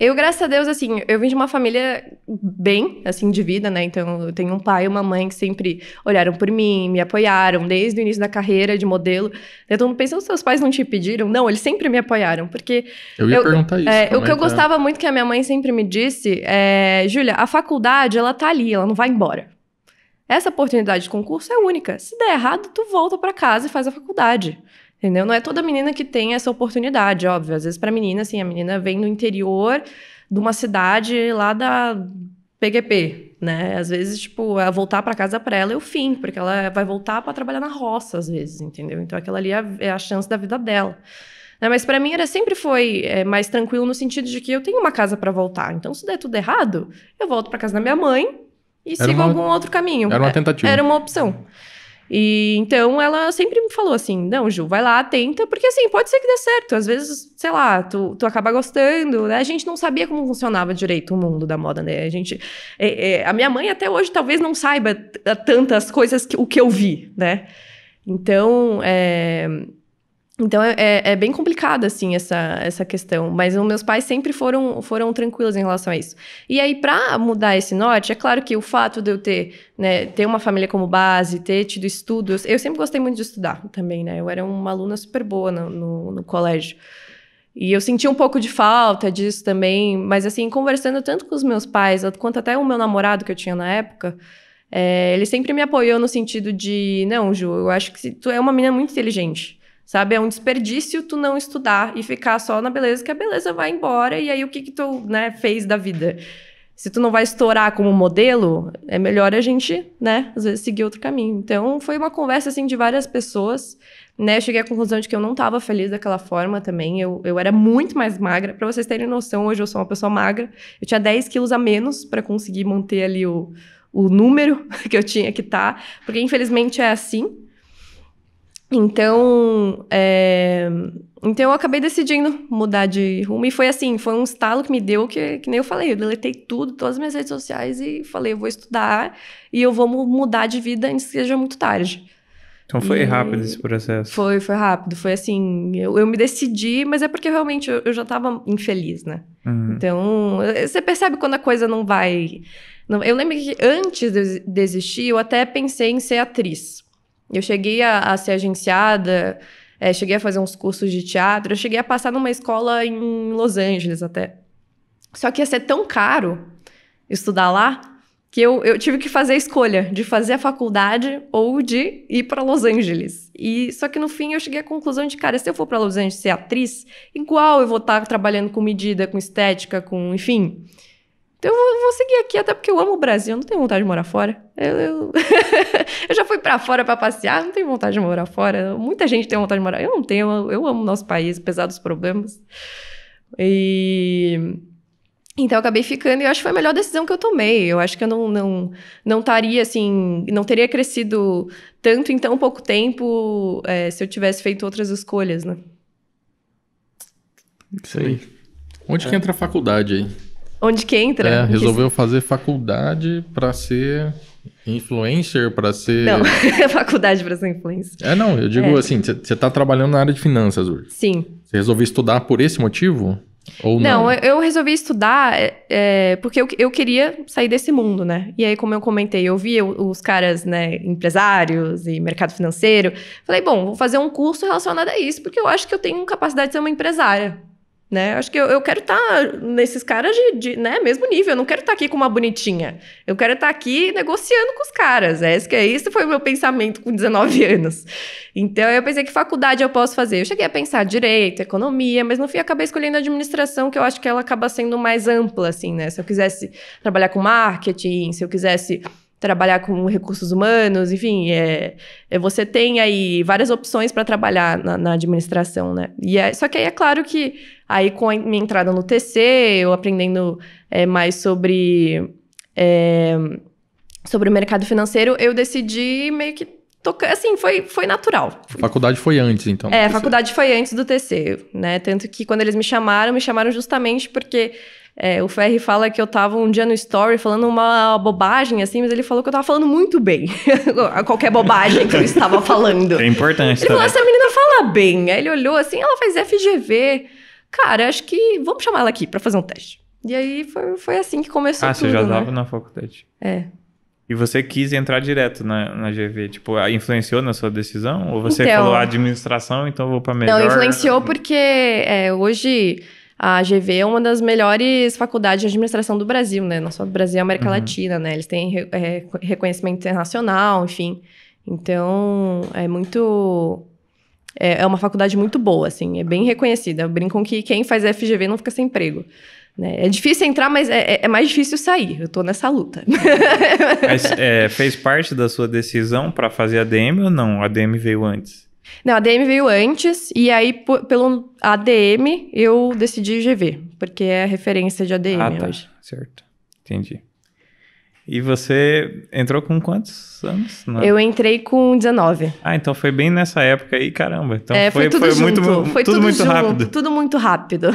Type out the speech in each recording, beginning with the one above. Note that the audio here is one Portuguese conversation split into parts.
Eu, graças a Deus, assim, eu vim de uma família bem, assim, de vida, né? Então, eu tenho um pai e uma mãe que sempre olharam por mim, me apoiaram desde o início da carreira de modelo. Então, pensa, os seus pais não te pediram? Não, eles sempre me apoiaram, porque... Eu ia eu, perguntar isso. É, o que eu tá? gostava muito que a minha mãe sempre me disse é... Júlia, a faculdade, ela tá ali, ela não vai embora. Essa oportunidade de concurso é única. Se der errado, tu volta para casa e faz a faculdade. Entendeu? Não é toda menina que tem essa oportunidade, óbvio. Às vezes, para menina, assim, a menina vem do interior de uma cidade lá da PGP, né? Às vezes, tipo, voltar para casa para ela é o fim, porque ela vai voltar para trabalhar na roça, às vezes, entendeu? Então, aquela ali é, é a, chance da vida dela. Né? Mas para mim, era sempre foi é, mais tranquilo no sentido de que eu tenho uma casa para voltar. Então, se der tudo errado, eu volto para casa da minha mãe e era sigo uma... algum outro caminho. Era uma é, tentativa. Era uma opção. E então ela sempre me falou assim: não, Ju, vai lá, tenta, porque assim, pode ser que dê certo. Às vezes, sei lá, tu, tu acaba gostando, né? A gente não sabia como funcionava direito o mundo da moda, né? A gente. É, é, a minha mãe até hoje talvez não saiba tantas coisas que o que eu vi, né? Então, é, então é, é, é bem complicada, assim, essa, essa questão. Mas os meus pais sempre foram, foram tranquilos em relação a isso. E aí, para mudar esse norte, é claro que o fato de eu ter, né, ter uma família como base, ter tido estudos. Eu sempre gostei muito de estudar também, né? Eu era uma aluna super boa no, no, no colégio. E eu senti um pouco de falta disso também. Mas, assim, conversando tanto com os meus pais, quanto até o meu namorado que eu tinha na época. É, ele sempre me apoiou no sentido de, não, Ju, eu acho que tu é uma menina muito inteligente. Sabe, é um desperdício tu não estudar e ficar só na beleza, que a beleza vai embora e aí o que que tu, né, fez da vida? Se tu não vai estourar como modelo, é melhor a gente, né, às vezes seguir outro caminho. Então, foi uma conversa assim de várias pessoas, né? Eu cheguei à conclusão de que eu não estava feliz daquela forma também. Eu, eu era muito mais magra. Para vocês terem noção, hoje eu sou uma pessoa magra. Eu tinha 10 quilos a menos para conseguir manter ali o, o número que eu tinha que estar, tá, porque infelizmente é assim. Então, é... então eu acabei decidindo mudar de rumo. E foi assim, foi um estalo que me deu, que, que nem eu falei, eu deletei tudo, todas as minhas redes sociais e falei, eu vou estudar e eu vou mudar de vida antes que seja muito tarde. Então foi e... rápido esse processo. Foi, foi rápido. Foi assim, eu, eu me decidi, mas é porque realmente eu, eu já estava infeliz, né? Uhum. Então, eh, você percebe quando a coisa não vai... Eu lembro que antes de desistir, eu até pensei em ser atriz. Eu cheguei a, a ser agenciada, é, cheguei a fazer uns cursos de teatro, eu cheguei a passar numa escola em Los Angeles até. Só que ia ser tão caro estudar lá que eu, eu tive que fazer a escolha de fazer a faculdade ou de ir para Los Angeles. E só que no fim eu cheguei à conclusão de cara, se eu for para Los Angeles ser atriz, igual eu vou estar tá trabalhando com medida, com estética, com enfim. Então eu vou, vou, seguir aqui, até porque eu amo o Brasil, não tenho vontade de morar fora. Eu, eu... eu já fui para fora para passear, não tenho vontade de morar fora. Muita gente tem vontade de morar. Eu não tenho, eu, eu amo o nosso país, apesar dos problemas. E. Então eu acabei ficando e eu acho que foi a melhor decisão que eu tomei. Eu acho que eu não não não estaria assim, não teria crescido tanto em tão pouco tempo é, se eu tivesse feito outras escolhas, né? Isso aí. Onde é. que entra a faculdade aí? Onde que entra? É, resolveu que... fazer faculdade para ser influencer, para ser. Não, faculdade para ser influencer. É, não, eu digo é. assim: você tá trabalhando na área de finanças hoje. Sim. Você resolveu estudar por esse motivo? Ou não, não? eu resolvi estudar é, é, porque eu, eu queria sair desse mundo, né? E aí, como eu comentei, eu via os caras, né, empresários e mercado financeiro. Falei, bom, vou fazer um curso relacionado a isso, porque eu acho que eu tenho capacidade de ser uma empresária. Né? Acho que eu, eu quero estar tá nesses caras de, de né, mesmo nível. Eu não quero estar tá aqui com uma bonitinha. Eu quero estar tá aqui negociando com os caras. É isso que é isso foi o meu pensamento com 19 anos. Então eu pensei que faculdade eu posso fazer. Eu cheguei a pensar direito, economia, mas no fim acabei escolhendo administração, que eu acho que ela acaba sendo mais ampla assim, né? Se eu quisesse trabalhar com marketing, se eu quisesse trabalhar com recursos humanos, enfim, é, é você tem aí várias opções para trabalhar na, na, administração, né? E é, só que aí é claro que aí com a minha entrada no TC, eu aprendendo é, mais sobre é, sobre o mercado financeiro, eu decidi meio que tocar, assim, foi, foi natural. A faculdade foi antes, então. É, a faculdade foi antes do TC, né? Tanto que quando eles me chamaram, me chamaram justamente porque é, o Ferri fala que eu tava um dia no story falando uma bobagem, assim, mas ele falou que eu tava falando muito bem. Qualquer bobagem que eu estava falando. É importante. Ele falou: essa menina fala bem. Aí ele olhou assim, ela faz FGV. Cara, acho que vamos chamar ela aqui para fazer um teste. E aí foi, foi assim que começou ah, tudo, você já né? tava né? na faculdade. É. E você quis entrar direto na, na GV? Tipo, ah, influenciou na sua decisão? Ou você então, falou ah, administração, então vou para melhor? Não, influenciou porque é, hoje a GV é uma das melhores faculdades de administração do Brasil, né? Não só do Brasil, e é América uhum. Latina, né? Eles têm re é, reconhecimento internacional, enfim. Então, é muito... É, é uma faculdade muito boa, assim. É bem reconhecida. Brincam que quem faz FGV não fica sem emprego. Né? É difícil entrar, mas é, é, é, mais difícil sair. Eu tô nessa luta. mas é, fez parte da sua decisão para fazer a DM ou não? A DM veio antes? Não, a DM veio antes, e aí, pelo ADM, eu decidi GV, porque é referência de ADM ah, tá. hoje. Certo. Entendi. E você entrou com quantos anos? Não. É? Eu entrei com 19. Ah, então foi bem nessa época aí, caramba. Então é, foi, foi, tudo foi junto. muito, foi tudo, tudo muito rápido. Tudo muito rápido.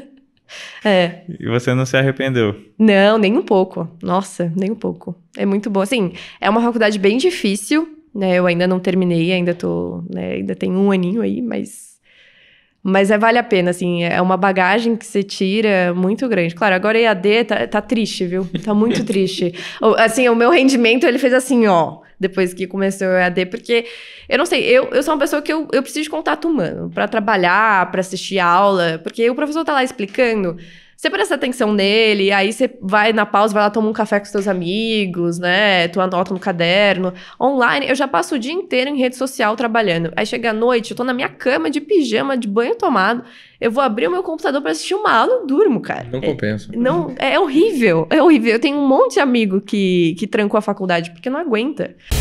é. E você não se arrependeu? Não, nem um pouco. Nossa, nem um pouco. É muito bom. Assim, é uma faculdade bem difícil, né? Eu ainda não terminei, ainda tô, né, ainda tem um aninho aí, mas mas é, vale a pena, assim, é uma bagagem que você tira muito grande. Claro, agora EAD tá, tá triste, viu? Tá muito triste. assim, o meu rendimento, ele fez assim, ó, depois que começou a EAD, porque eu não sei, eu, eu sou uma pessoa que eu, eu preciso de contato humano para trabalhar, para assistir aula, porque o professor tá lá explicando, você presta atenção nele, aí você vai na pausa, vai lá tomar um café com seus amigos, né? Tu anota no caderno. Online, eu já passo o dia inteiro em rede social trabalhando. Aí chega a noite, eu tô na minha cama de pijama, de banho tomado. Eu vou abrir o meu computador para assistir uma aula, eu durmo, cara. Não compensa. É, não, é horrível, é horrível. Eu tenho um monte de amigo que, que trancou a faculdade porque não aguenta.